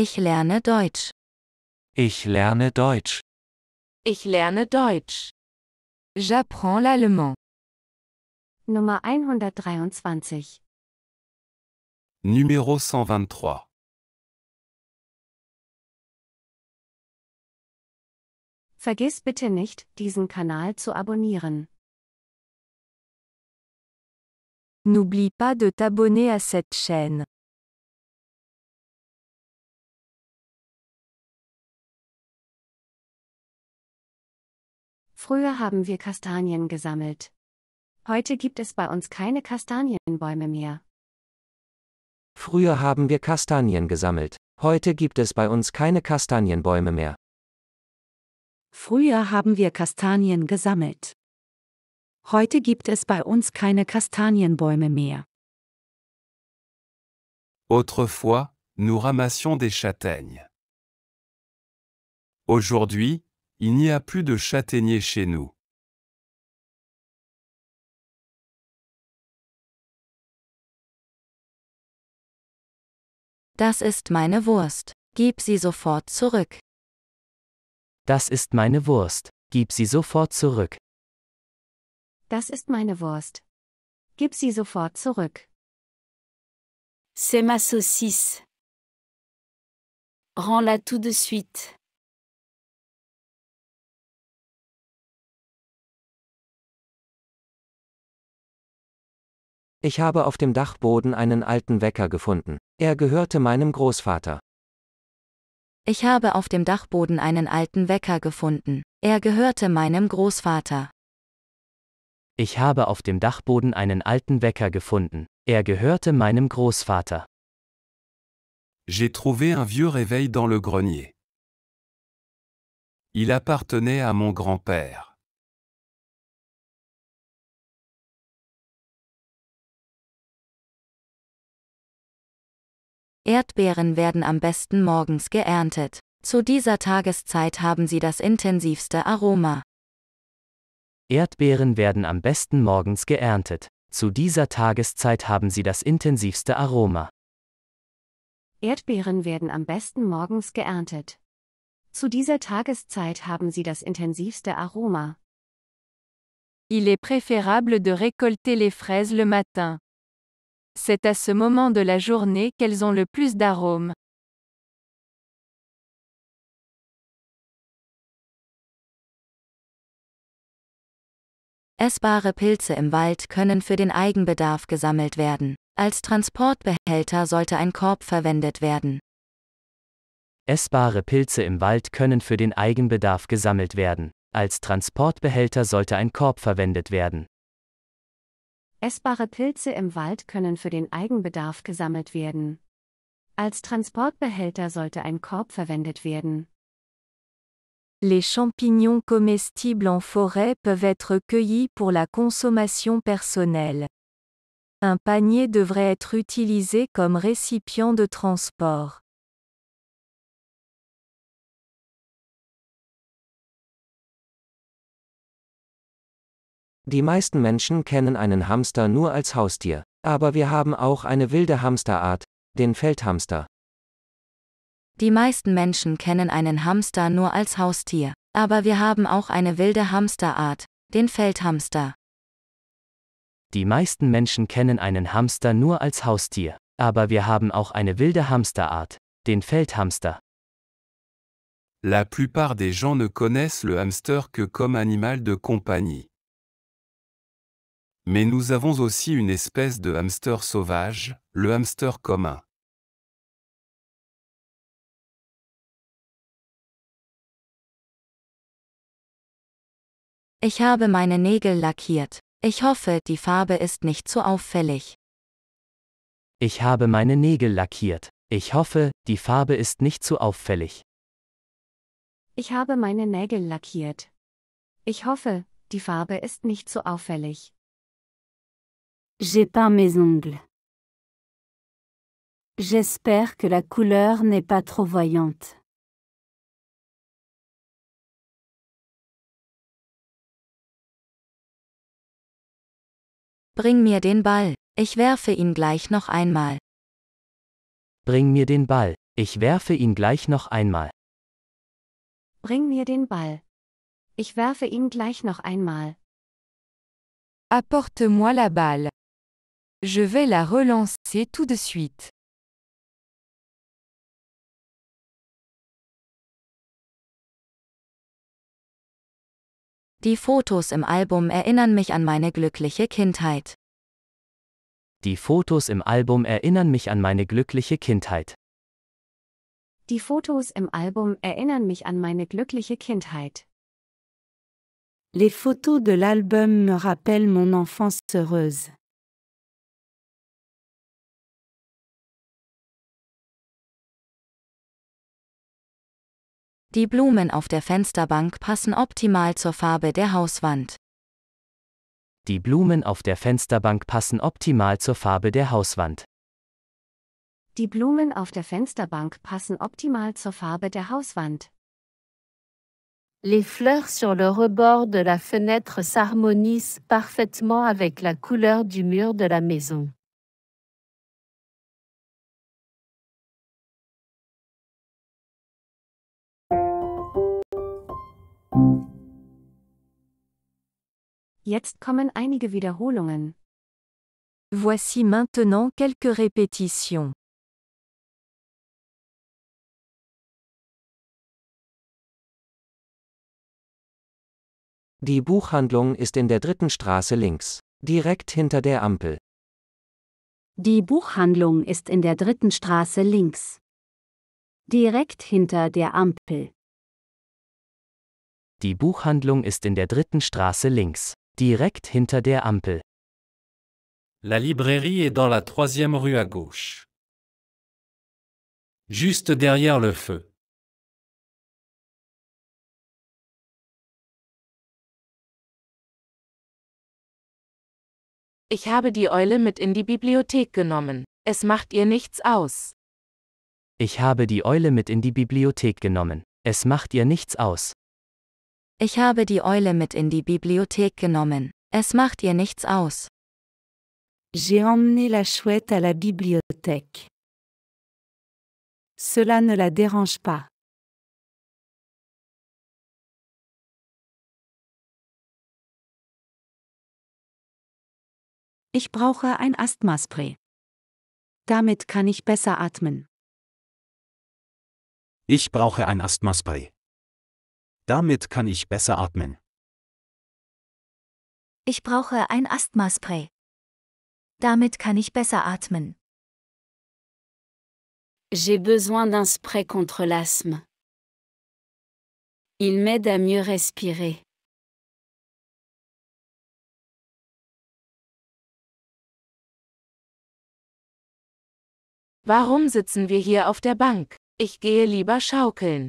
Ich lerne Deutsch. Ich lerne Deutsch. Ich lerne Deutsch. J'apprends l'allemand. Nummer 123. Numéro 123. Vergiss bitte nicht, diesen Kanal zu abonnieren. N'oublie pas de t'abonner à cette chaîne. Früher haben wir Kastanien gesammelt. Heute gibt es bei uns keine Kastanienbäume mehr. Früher haben wir Kastanien gesammelt. Heute gibt es bei uns keine Kastanienbäume mehr. Früher haben wir Kastanien gesammelt. Heute gibt es bei uns keine Kastanienbäume mehr. Autrefois, nous ramassions des châtaignes. Aujourd'hui, Il n'y a plus de châtaignier chez nous. Das ist meine Wurst. Gib sie sofort zurück. Das ist meine Wurst. Gib sie sofort zurück. Das ist meine Wurst. Gib sie sofort zurück. C'est ma saucisse. Rends-la tout de suite. Ich habe auf dem Dachboden einen alten Wecker gefunden. Er gehörte meinem Großvater. Ich habe auf dem Dachboden einen alten Wecker gefunden. Er gehörte meinem Großvater. Ich habe auf dem Dachboden einen alten Wecker gefunden. Er gehörte meinem Großvater. J'ai trouvé un vieux réveil dans le grenier. Il appartenait à mon grand-père. Erdbeeren werden am besten morgens geerntet. Zu dieser Tageszeit haben sie das intensivste Aroma. Erdbeeren werden am besten morgens geerntet. Zu dieser Tageszeit haben sie das intensivste Aroma. Erdbeeren werden am besten morgens geerntet. Zu dieser Tageszeit haben sie das intensivste Aroma. Il est préférable de récolter les fraises le matin. C'est à ce moment de la journée qu'elles ont le plus d'arômes. Essbare Pilze im Wald können für den Eigenbedarf gesammelt werden. Als Transportbehälter sollte ein Korb verwendet werden. Essbare Pilze im Wald können für den Eigenbedarf gesammelt werden. Als Transportbehälter sollte ein Korb verwendet werden. Essbare Pilze im Wald können für den Eigenbedarf gesammelt werden. Als Transportbehälter sollte ein Korb verwendet werden. Les champignons comestibles en forêt peuvent être cueillis pour la consommation personnelle. Un panier devrait être utilisé comme récipient de transport. Die meisten Menschen kennen einen Hamster nur als Haustier, aber wir haben auch eine wilde Hamsterart, den Feldhamster. Die meisten Menschen kennen einen Hamster nur als Haustier, aber wir haben auch eine wilde Hamsterart, den Feldhamster. Die meisten Menschen kennen einen Hamster nur als Haustier, aber wir haben auch eine wilde Hamsterart, den Feldhamster. La plupart des gens ne connaissent le hamster que comme animal de compagnie. Mais nous avons aussi une espèce de hamster sauvage, le hamster commun. Ich habe meine Nägel lackiert. Ich hoffe, die Farbe ist nicht zu so auffällig. Ich habe meine Nägel lackiert. Ich hoffe, die Farbe ist nicht zu so auffällig. Ich habe meine Nägel lackiert. Ich hoffe, die Farbe ist nicht zu so auffällig. J'ai peint mes ongles. J'espère que la couleur n'est pas trop voyante. Bring mir den Ball, ich werfe ihn gleich noch einmal. Bring mir den Ball, ich werfe ihn gleich noch einmal. Bring mir den Ball. Ich werfe ihn gleich noch einmal. Apporte-moi la balle. Je vais la relancer tout de suite. Die Fotos im Album erinnern mich an meine glückliche Kindheit. Die Fotos im Album erinnern mich an meine glückliche Kindheit. Die Fotos im Album erinnern mich an meine glückliche Kindheit. Les photos de l'album me rappellent mon enfance heureuse. Die Blumen auf der Fensterbank passen optimal zur Farbe der Hauswand. Die Blumen auf der Fensterbank passen optimal zur Farbe der Hauswand. Die Blumen auf der Fensterbank passen optimal zur Farbe der Hauswand. Les fleurs sur le rebord de la fenêtre s'harmonisent parfaitement avec la couleur du mur de la maison. Jetzt kommen einige Wiederholungen. Voici maintenant quelques répétitions. Die Buchhandlung ist in der dritten Straße links, direkt hinter der Ampel. Die Buchhandlung ist in der dritten Straße links. Direkt hinter der Ampel. Die Buchhandlung ist in der dritten Straße links. Direkt hinter der Ampel. La librairie est dans la troisième rue à gauche. Juste derrière le feu. Ich habe die Eule mit in die Bibliothek genommen. Es macht ihr nichts aus. Ich habe die Eule mit in die Bibliothek genommen. Es macht ihr nichts aus. Ich habe die Eule mit in die Bibliothek genommen. Es macht ihr nichts aus. J'ai emmené la chouette à la bibliothèque. Cela ne la dérange pas. Ich brauche ein Asthmaspray. Damit kann ich besser atmen. Ich brauche ein Asthmaspray. Damit kann ich besser atmen. Ich brauche ein Asthmaspray. Damit kann ich besser atmen. J'ai besoin d'un spray contre l'asthme. Il m'aide à mieux respirer. Warum sitzen wir hier auf der Bank? Ich gehe lieber schaukeln.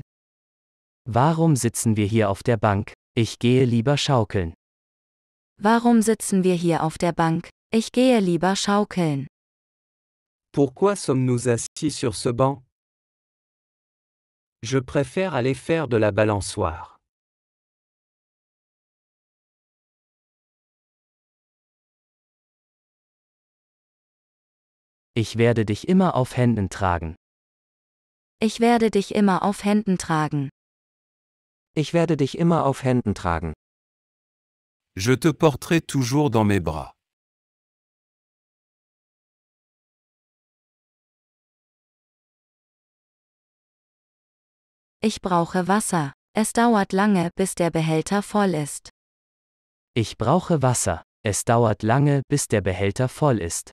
Warum sitzen wir hier auf der Bank? Ich gehe lieber schaukeln. Warum sitzen wir hier auf der Bank? Ich gehe lieber schaukeln. Pourquoi sommes-nous assis sur ce banc? Je préfère aller faire de la balançoire. Ich werde dich immer auf Händen tragen. Ich werde dich immer auf Händen tragen. Ich werde dich immer auf Händen tragen. Je te porterai toujours dans mes bras. Ich brauche Wasser. Es dauert lange, bis der Behälter voll ist. Ich brauche Wasser. Es dauert lange, bis der Behälter voll ist.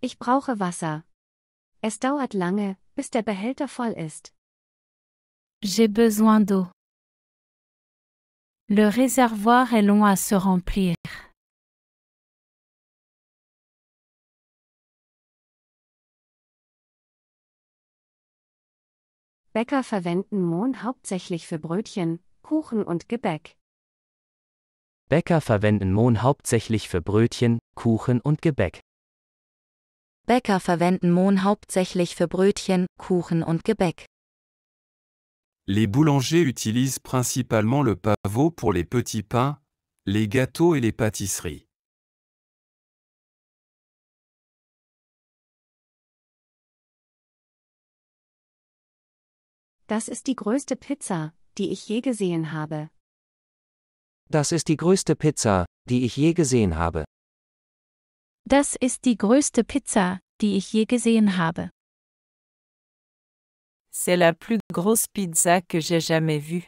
Ich brauche Wasser. Es dauert lange, bis der Behälter voll ist. J'ai besoin d'eau. Le réservoir est long à se remplir. Bäcker verwenden Mohn hauptsächlich für Brötchen, Kuchen und Gebäck. Bäcker verwenden Mohn hauptsächlich für Brötchen, Kuchen und Gebäck. Bäcker verwenden Mohn hauptsächlich für Brötchen, Kuchen und Gebäck. Les boulangers utilisent principalement le pavot pour les petits pains, les gâteaux et les pâtisseries. Das ist die größte Pizza, die ich je gesehen habe. Das ist die größte Pizza, die ich je gesehen habe. Das ist die größte Pizza, die ich je gesehen habe. C'est la plus grosse pizza que j'ai jamais vue.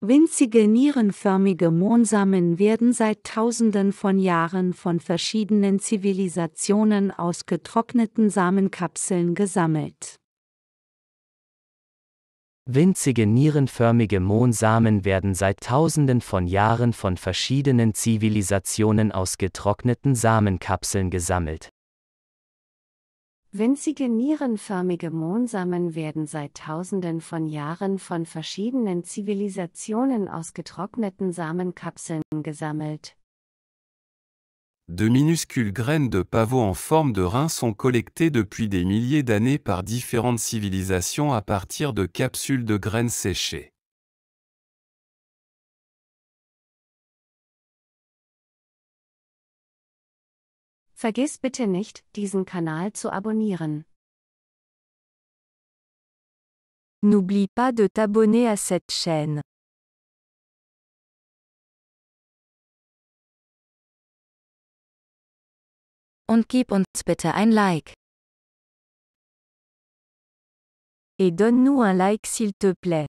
Winzige nierenförmige Mohnsamen werden seit Tausenden von Jahren von verschiedenen Zivilisationen aus getrockneten Samenkapseln gesammelt. Winzige nierenförmige Mohnsamen werden seit Tausenden von Jahren von verschiedenen Zivilisationen aus getrockneten Samenkapseln gesammelt. Winzige nierenförmige Mohnsamen werden seit Tausenden von Jahren von verschiedenen Zivilisationen aus getrockneten Samenkapseln gesammelt. de minuscules graines de pavot en forme de rein sont collectées depuis des milliers d'années par différentes civilisations à partir de capsules de graines séchées. Vergiss bitte nicht, diesen Kanal zu abonnieren. N'oublie pas de t'abonner à cette chaîne. und gib uns bitte ein Like. Et donne-nous un like s'il te plaît.